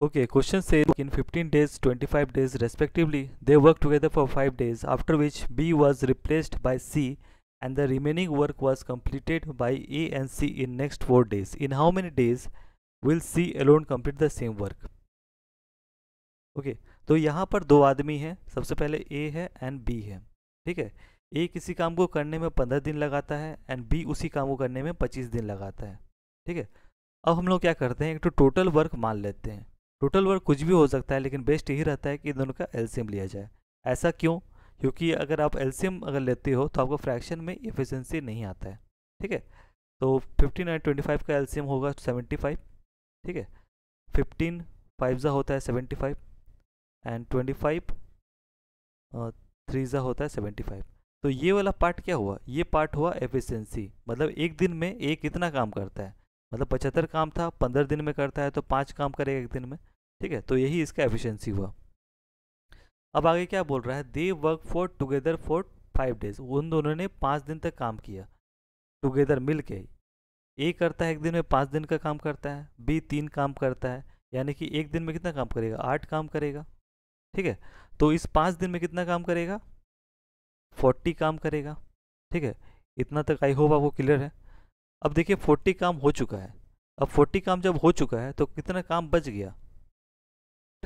Okay, question says in 15 days, 25 days respectively, they worked together for 5 days, after which B was replaced by C and the remaining work was completed by A and C in next 4 days. In how many days will C alone complete the same work? Okay okay, तो यहाँ पर दो आदमी हैं सबसे पहले ए है and B है ठीक है ए किसी काम को करने में पंद्रह दिन लगाता है एंड बी उसी काम को करने में पच्चीस दिन लगाता है ठीक है अब हम लोग क्या करते हैं एक तो टोटल वर्क मान लेते हैं टोटल वर्क कुछ भी हो सकता है लेकिन बेस्ट यही रहता है कि दोनों का एल्सियम लिया जाए ऐसा क्यों क्योंकि अगर आप एल्सियम अगर लेते हो तो आपको फ्रैक्शन में एफिशेंसी नहीं आता है ठीक है तो फिफ्टीन एंड ट्वेंटी फाइव का एल्सियम होगा सेवेंटी फाइव ठीक है फिफ्टीन फाइव ज़ा होता है seventy five and twenty five three ज़ा होता है सेवेंटी फाइव तो ये वाला पार्ट क्या हुआ ये पार्ट हुआ एफिशेंसी मतलब एक दिन में एक इतना काम करता है मतलब पचहत्तर काम था पंद्रह दिन में करता है तो पाँच काम करेगा एक दिन में ठीक है तो यही इसका एफिशिएंसी हुआ अब आगे क्या बोल रहा है they work for together for five days उन दोनों ने पाँच दिन तक काम किया टुगेदर मिल के ए करता है एक दिन में पाँच दिन का काम करता है बी तीन काम करता है यानी कि एक दिन में कितना काम करेगा आठ काम करेगा ठीक है तो इस पाँच दिन में कितना काम करेगा फोर्टी काम करेगा ठीक है इतना तक आई होप आपको क्लियर है अब देखिए फोर्टी काम हो चुका है अब फोर्टी काम जब हो चुका है तो कितना काम बच गया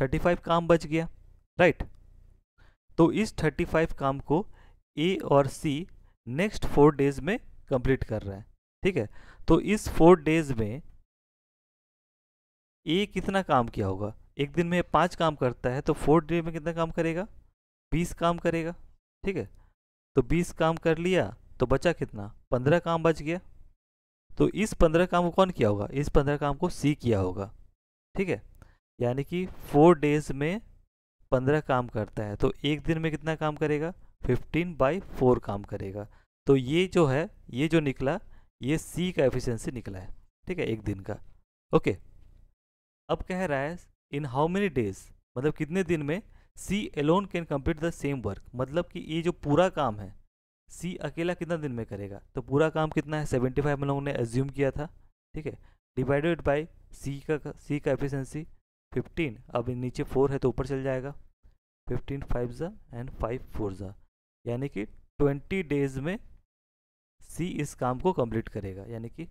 थर्टी फाइव काम बच गया राइट तो इस थर्टी फाइव काम को ए और सी नेक्स्ट फोर डेज में कंप्लीट कर रहा है ठीक है तो इस फोर डेज में ए कितना काम किया होगा एक दिन में पाँच काम करता है तो फोर डे में कितना काम करेगा बीस काम करेगा ठीक है तो बीस काम कर लिया तो बचा कितना पंद्रह काम बच गया तो इस पंद्रह काम को कौन किया होगा इस पंद्रह काम को सी किया होगा ठीक है यानी कि फोर डेज में पंद्रह काम करता है तो एक दिन में कितना काम करेगा फिफ्टीन बाई फोर काम करेगा तो ये जो है ये जो निकला ये सी का एफिशिएंसी निकला है ठीक है एक दिन का ओके अब कह रहा है इन हाउ मेनी डेज मतलब कितने दिन में C alone can complete the same work मतलब कि ये जो पूरा काम है सी अकेला कितना दिन में करेगा तो पूरा काम कितना है सेवेंटी फाइव हम लोगों ने एज्यूम किया था ठीक है डिवाइडेड बाई सी का सी का एफिशेंसी फिफ्टीन अब नीचे फोर है तो ऊपर चल जाएगा फिफ्टीन फाइव ज़ा एंड फाइव फोर ज़ा यानी कि ट्वेंटी डेज में सी इस काम को कंप्लीट करेगा यानी कि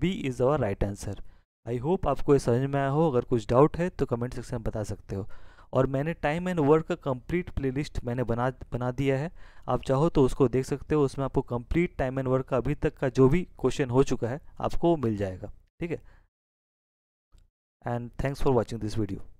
B is our right answer I hope आपको ये समझ में आया हो अगर कुछ डाउट है तो कमेंट सेक्शन में बता सकते हो और मैंने टाइम एंड वर्क का कंप्लीट प्लेलिस्ट मैंने बना बना दिया है आप चाहो तो उसको देख सकते हो उसमें आपको कंप्लीट टाइम एंड वर्क का अभी तक का जो भी क्वेश्चन हो चुका है आपको वो मिल जाएगा ठीक है and thanks for watching this video